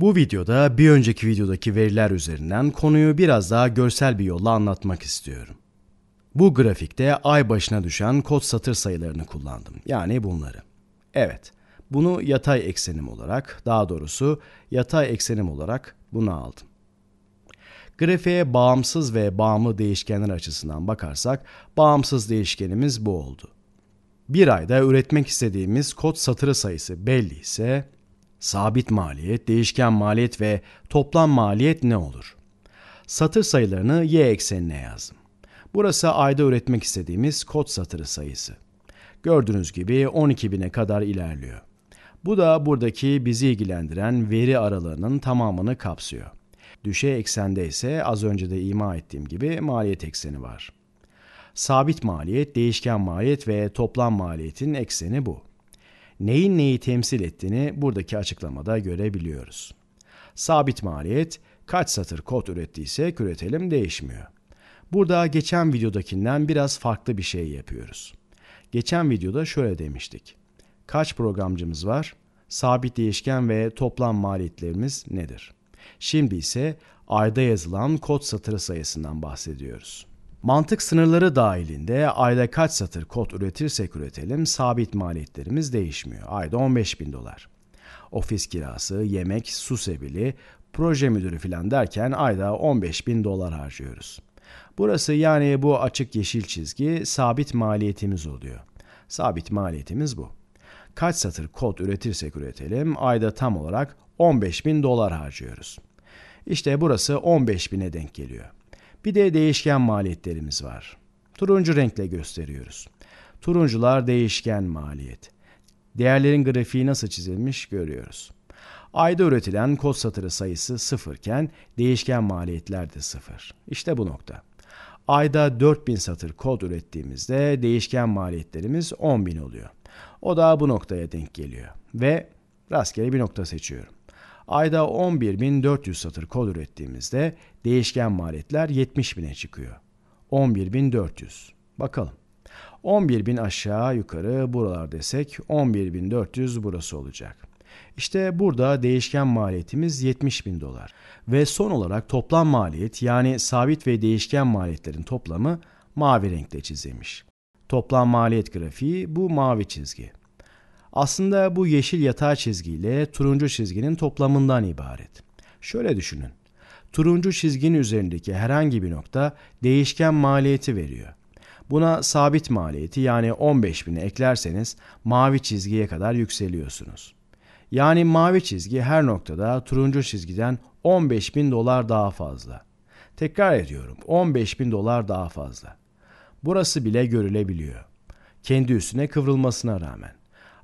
Bu videoda bir önceki videodaki veriler üzerinden konuyu biraz daha görsel bir yolla anlatmak istiyorum. Bu grafikte ay başına düşen kod satır sayılarını kullandım. Yani bunları. Evet, bunu yatay eksenim olarak, daha doğrusu yatay eksenim olarak bunu aldım. Grafiğe bağımsız ve bağımlı değişkenler açısından bakarsak, bağımsız değişkenimiz bu oldu. Bir ayda üretmek istediğimiz kod satırı sayısı belli ise, Sabit maliyet, değişken maliyet ve toplam maliyet ne olur? Satır sayılarını y eksenine yazdım. Burası ayda üretmek istediğimiz kod satırı sayısı. Gördüğünüz gibi 12.000'e kadar ilerliyor. Bu da buradaki bizi ilgilendiren veri aralığının tamamını kapsıyor. Düşe eksende ise az önce de ima ettiğim gibi maliyet ekseni var. Sabit maliyet, değişken maliyet ve toplam maliyetin ekseni bu neyin neyi temsil ettiğini buradaki açıklamada görebiliyoruz. Sabit maliyet kaç satır kod ürettiyse üretelim değişmiyor. Burada geçen videodakinden biraz farklı bir şey yapıyoruz. Geçen videoda şöyle demiştik. Kaç programcımız var? Sabit değişken ve toplam maliyetlerimiz nedir? Şimdi ise ayda yazılan kod satırı sayısından bahsediyoruz. Mantık sınırları dahilinde ayda kaç satır kod üretirsek üretelim sabit maliyetlerimiz değişmiyor. Ayda 15 bin dolar. Ofis kirası, yemek, su sebili, proje müdürü filan derken ayda 15 bin dolar harcıyoruz. Burası yani bu açık yeşil çizgi sabit maliyetimiz oluyor. Sabit maliyetimiz bu. Kaç satır kod üretirsek üretelim ayda tam olarak 15 bin dolar harcıyoruz. İşte burası 15 bine denk geliyor. Bir de değişken maliyetlerimiz var. Turuncu renkle gösteriyoruz. Turuncular değişken maliyet. Değerlerin grafiği nasıl çizilmiş görüyoruz. Ayda üretilen kod satırı sayısı sıfırken değişken maliyetler de sıfır. İşte bu nokta. Ayda 4000 satır kod ürettiğimizde değişken maliyetlerimiz 10.000 oluyor. O da bu noktaya denk geliyor ve rastgele bir nokta seçiyorum. Ayda 11.400 satır kod ürettiğimizde değişken maliyetler 70.000'e çıkıyor. 11.400. Bakalım. 11.000 aşağı yukarı buralar desek 11.400 burası olacak. İşte burada değişken maliyetimiz 70.000 dolar. Ve son olarak toplam maliyet yani sabit ve değişken maliyetlerin toplamı mavi renkte çizilmiş. Toplam maliyet grafiği bu mavi çizgi. Aslında bu yeşil yatağı çizgiyle turuncu çizginin toplamından ibaret. Şöyle düşünün. Turuncu çizginin üzerindeki herhangi bir nokta değişken maliyeti veriyor. Buna sabit maliyeti yani 15.000'i eklerseniz mavi çizgiye kadar yükseliyorsunuz. Yani mavi çizgi her noktada turuncu çizgiden 15.000 dolar daha fazla. Tekrar ediyorum 15.000 dolar daha fazla. Burası bile görülebiliyor. Kendi üstüne kıvrılmasına rağmen.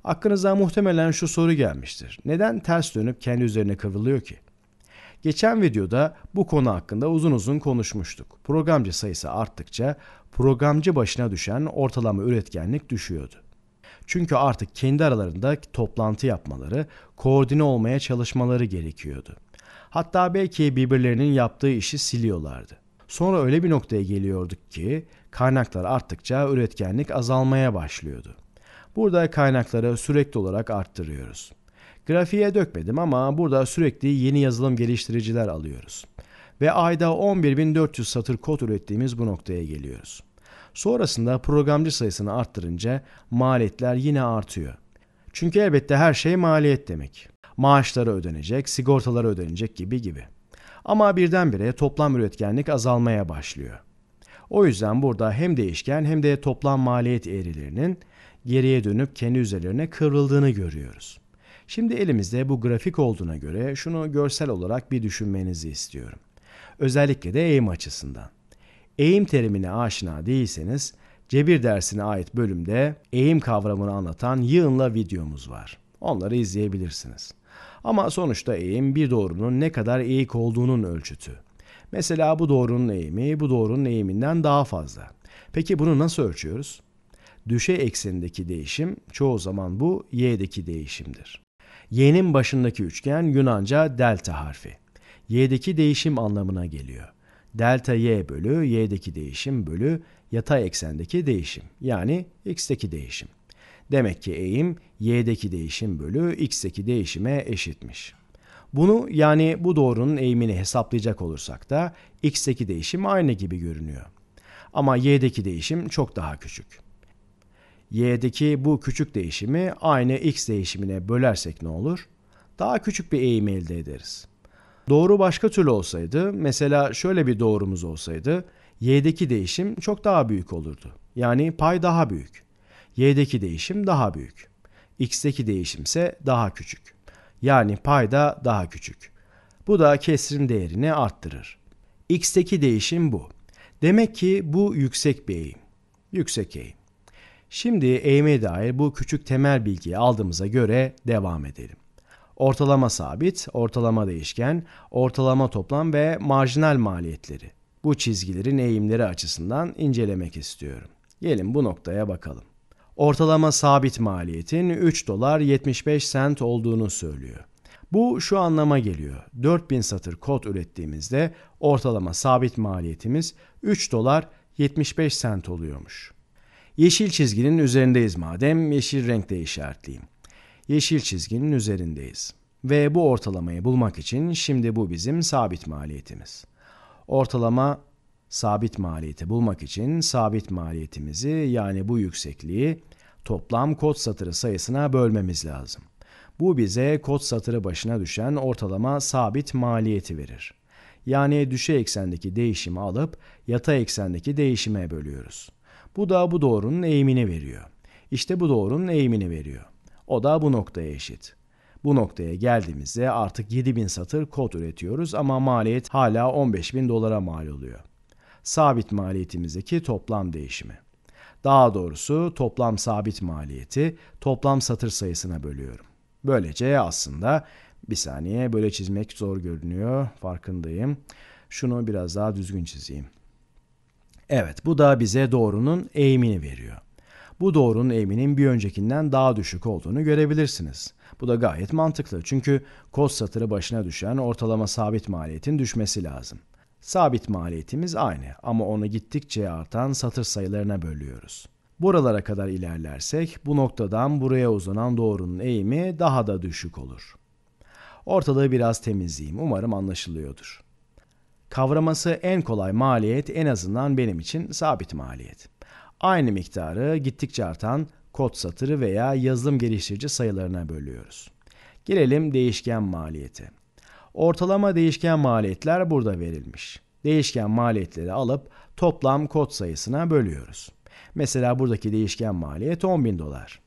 Aklınıza muhtemelen şu soru gelmiştir. Neden ters dönüp kendi üzerine kıvrılıyor ki? Geçen videoda bu konu hakkında uzun uzun konuşmuştuk. Programcı sayısı arttıkça programcı başına düşen ortalama üretkenlik düşüyordu. Çünkü artık kendi aralarında toplantı yapmaları, koordine olmaya çalışmaları gerekiyordu. Hatta belki birbirlerinin yaptığı işi siliyorlardı. Sonra öyle bir noktaya geliyorduk ki kaynaklar arttıkça üretkenlik azalmaya başlıyordu. Burada kaynakları sürekli olarak arttırıyoruz. Grafiğe dökmedim ama burada sürekli yeni yazılım geliştiriciler alıyoruz. Ve ayda 11.400 satır kod ürettiğimiz bu noktaya geliyoruz. Sonrasında programcı sayısını arttırınca maliyetler yine artıyor. Çünkü elbette her şey maliyet demek. Maaşlara ödenecek, sigortalara ödenecek gibi gibi. Ama birdenbire toplam üretkenlik azalmaya başlıyor. O yüzden burada hem değişken hem de toplam maliyet eğrilerinin geriye dönüp kendi üzerlerine kıvrıldığını görüyoruz. Şimdi elimizde bu grafik olduğuna göre şunu görsel olarak bir düşünmenizi istiyorum. Özellikle de eğim açısından. Eğim terimine aşina değilseniz cebir dersine ait bölümde eğim kavramını anlatan yığınla videomuz var. Onları izleyebilirsiniz. Ama sonuçta eğim bir doğrunun ne kadar eğik olduğunun ölçütü. Mesela bu doğrunun eğimi bu doğrunun eğiminden daha fazla. Peki bunu nasıl ölçüyoruz? Düşe eksenindeki değişim çoğu zaman bu y'deki değişimdir. Y'nin başındaki üçgen Yunanca delta harfi. Y'deki değişim anlamına geliyor. Delta y bölü y'deki değişim bölü yatay eksendeki değişim yani x'teki değişim. Demek ki eğim y'deki değişim bölü x'teki değişime eşitmiş. Bunu yani bu doğrunun eğimini hesaplayacak olursak da x'teki değişim aynı gibi görünüyor. Ama y'deki değişim çok daha küçük. y'deki bu küçük değişimi aynı x değişimine bölersek ne olur? Daha küçük bir eğim elde ederiz. Doğru başka türlü olsaydı, mesela şöyle bir doğrumuz olsaydı, y'deki değişim çok daha büyük olurdu. Yani pay daha büyük. y'deki değişim daha büyük. x'teki değişimse daha küçük yani payda daha küçük. Bu da kesrin değerini arttırır. X'teki değişim bu. Demek ki bu yüksek bir eğim. Yüksek eğim. Şimdi eğime dair bu küçük temel bilgiyi aldığımıza göre devam edelim. Ortalama sabit, ortalama değişken, ortalama toplam ve marjinal maliyetleri. Bu çizgilerin eğimleri açısından incelemek istiyorum. Gelin bu noktaya bakalım ortalama sabit maliyetin 3 dolar 75 sent olduğunu söylüyor. Bu şu anlama geliyor. 4000 satır kod ürettiğimizde ortalama sabit maliyetimiz 3 dolar 75 sent oluyormuş. Yeşil çizginin üzerindeyiz madem yeşil renkte işaretleyeyim. Yeşil çizginin üzerindeyiz. Ve bu ortalamayı bulmak için şimdi bu bizim sabit maliyetimiz. Ortalama Sabit maliyeti bulmak için sabit maliyetimizi yani bu yüksekliği toplam kod satırı sayısına bölmemiz lazım. Bu bize kod satırı başına düşen ortalama sabit maliyeti verir. Yani düşe eksendeki değişimi alıp yatay eksendeki değişime bölüyoruz. Bu da bu doğrunun eğimini veriyor. İşte bu doğrunun eğimini veriyor. O da bu noktaya eşit. Bu noktaya geldiğimizde artık 7000 satır kod üretiyoruz ama maliyet hala 15000 dolara mal oluyor sabit maliyetimizdeki toplam değişimi. Daha doğrusu toplam sabit maliyeti toplam satır sayısına bölüyorum. Böylece aslında bir saniye böyle çizmek zor görünüyor farkındayım. Şunu biraz daha düzgün çizeyim. Evet bu da bize doğrunun eğimini veriyor. Bu doğrunun eğiminin bir öncekinden daha düşük olduğunu görebilirsiniz. Bu da gayet mantıklı çünkü kos satırı başına düşen ortalama sabit maliyetin düşmesi lazım. Sabit maliyetimiz aynı ama onu gittikçe artan satır sayılarına bölüyoruz. Buralara kadar ilerlersek bu noktadan buraya uzanan doğrunun eğimi daha da düşük olur. Ortalığı biraz temizleyeyim umarım anlaşılıyordur. Kavraması en kolay maliyet en azından benim için sabit maliyet. Aynı miktarı gittikçe artan kod satırı veya yazılım geliştirici sayılarına bölüyoruz. Gelelim değişken maliyete. Ortalama değişken maliyetler burada verilmiş. Değişken maliyetleri alıp toplam kod sayısına bölüyoruz. Mesela buradaki değişken maliyet 10.000 dolar.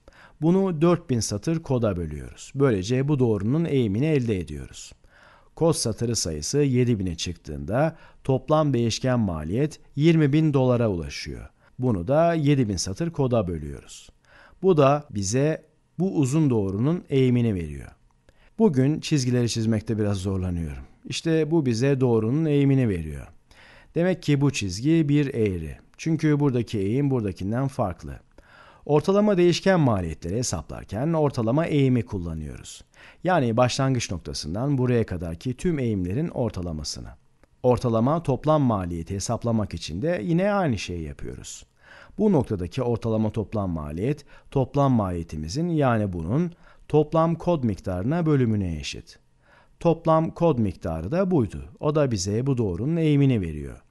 Bunu 4000 satır koda bölüyoruz. Böylece bu doğrunun eğimini elde ediyoruz. Kod satırı sayısı 7000'e çıktığında toplam değişken maliyet 20.000 dolara ulaşıyor. Bunu da 7000 satır koda bölüyoruz. Bu da bize bu uzun doğrunun eğimini veriyor. Bugün çizgileri çizmekte biraz zorlanıyorum. İşte bu bize doğrunun eğimini veriyor. Demek ki bu çizgi bir eğri. Çünkü buradaki eğim buradakinden farklı. Ortalama değişken maliyetleri hesaplarken ortalama eğimi kullanıyoruz. Yani başlangıç noktasından buraya kadarki tüm eğimlerin ortalamasını. Ortalama toplam maliyeti hesaplamak için de yine aynı şeyi yapıyoruz. Bu noktadaki ortalama toplam maliyet toplam maliyetimizin yani bunun toplam kod miktarına bölümüne eşit. Toplam kod miktarı da buydu. O da bize bu doğrunun eğimini veriyor.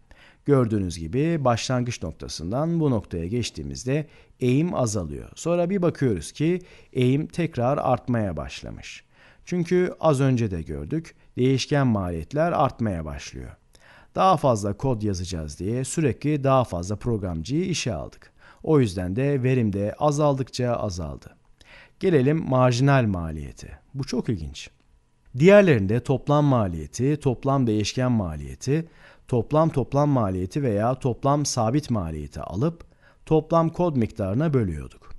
Gördüğünüz gibi başlangıç noktasından bu noktaya geçtiğimizde eğim azalıyor. Sonra bir bakıyoruz ki eğim tekrar artmaya başlamış. Çünkü az önce de gördük değişken maliyetler artmaya başlıyor. Daha fazla kod yazacağız diye sürekli daha fazla programcıyı işe aldık. O yüzden de verim de azaldıkça azaldı. Gelelim marjinal maliyete. Bu çok ilginç. Diğerlerinde toplam maliyeti, toplam değişken maliyeti, toplam toplam maliyeti veya toplam sabit maliyeti alıp toplam kod miktarına bölüyorduk.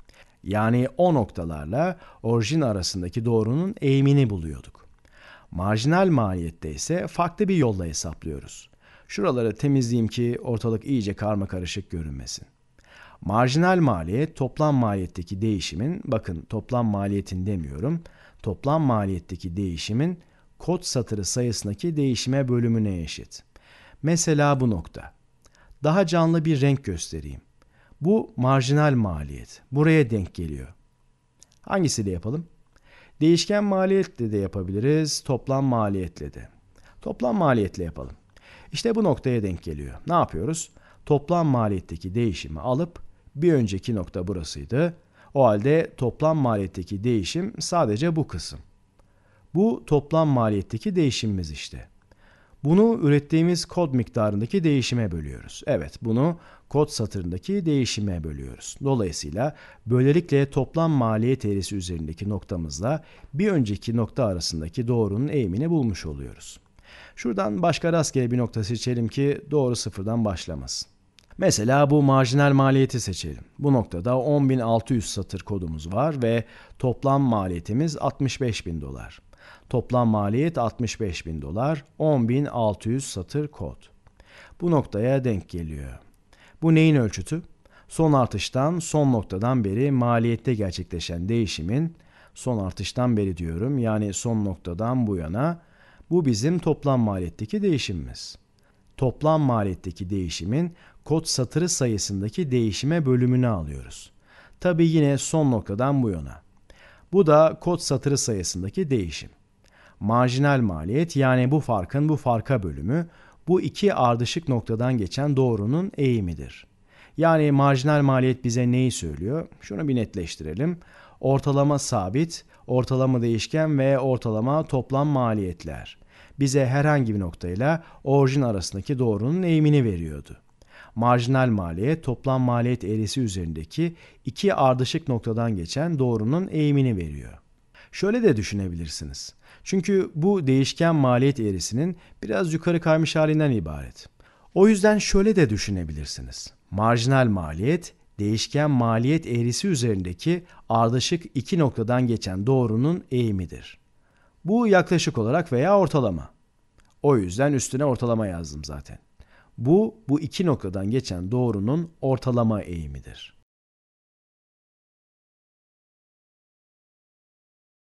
Yani o noktalarla orijin arasındaki doğrunun eğimini buluyorduk. Marjinal maliyette ise farklı bir yolla hesaplıyoruz. Şuraları temizleyeyim ki ortalık iyice karma karışık görünmesin. Marjinal maliyet toplam maliyetteki değişimin, bakın toplam maliyetin demiyorum, toplam maliyetteki değişimin kod satırı sayısındaki değişime bölümüne eşit. Mesela bu nokta. Daha canlı bir renk göstereyim. Bu marjinal maliyet. Buraya denk geliyor. Hangisiyle yapalım? Değişken maliyetle de yapabiliriz, toplam maliyetle de. Toplam maliyetle yapalım. İşte bu noktaya denk geliyor. Ne yapıyoruz? Toplam maliyetteki değişimi alıp bir önceki nokta burasıydı. O halde toplam maliyetteki değişim sadece bu kısım. Bu toplam maliyetteki değişimimiz işte. Bunu ürettiğimiz kod miktarındaki değişime bölüyoruz. Evet bunu kod satırındaki değişime bölüyoruz. Dolayısıyla böylelikle toplam maliyet eğrisi üzerindeki noktamızla bir önceki nokta arasındaki doğrunun eğimini bulmuş oluyoruz. Şuradan başka rastgele bir nokta seçelim ki doğru sıfırdan başlamasın. Mesela bu marjinal maliyeti seçelim. Bu noktada 10.600 satır kodumuz var ve toplam maliyetimiz 65.000 dolar. Toplam maliyet 65.000 dolar, 10.600 satır kod. Bu noktaya denk geliyor. Bu neyin ölçütü? Son artıştan son noktadan beri maliyette gerçekleşen değişimin son artıştan beri diyorum yani son noktadan bu yana bu bizim toplam maliyetteki değişimimiz toplam maliyetteki değişimin kod satırı sayısındaki değişime bölümünü alıyoruz. Tabi yine son noktadan bu yana. Bu da kod satırı sayısındaki değişim. Marjinal maliyet yani bu farkın bu farka bölümü bu iki ardışık noktadan geçen doğrunun eğimidir. Yani marjinal maliyet bize neyi söylüyor? Şunu bir netleştirelim. Ortalama sabit, ortalama değişken ve ortalama toplam maliyetler bize herhangi bir noktayla orijin arasındaki doğrunun eğimini veriyordu. Marjinal maliyet toplam maliyet eğrisi üzerindeki iki ardışık noktadan geçen doğrunun eğimini veriyor. Şöyle de düşünebilirsiniz. Çünkü bu değişken maliyet eğrisinin biraz yukarı kaymış halinden ibaret. O yüzden şöyle de düşünebilirsiniz. Marjinal maliyet değişken maliyet eğrisi üzerindeki ardışık iki noktadan geçen doğrunun eğimidir. Bu yaklaşık olarak veya ortalama. O yüzden üstüne ortalama yazdım zaten. Bu, bu iki noktadan geçen doğrunun ortalama eğimidir.''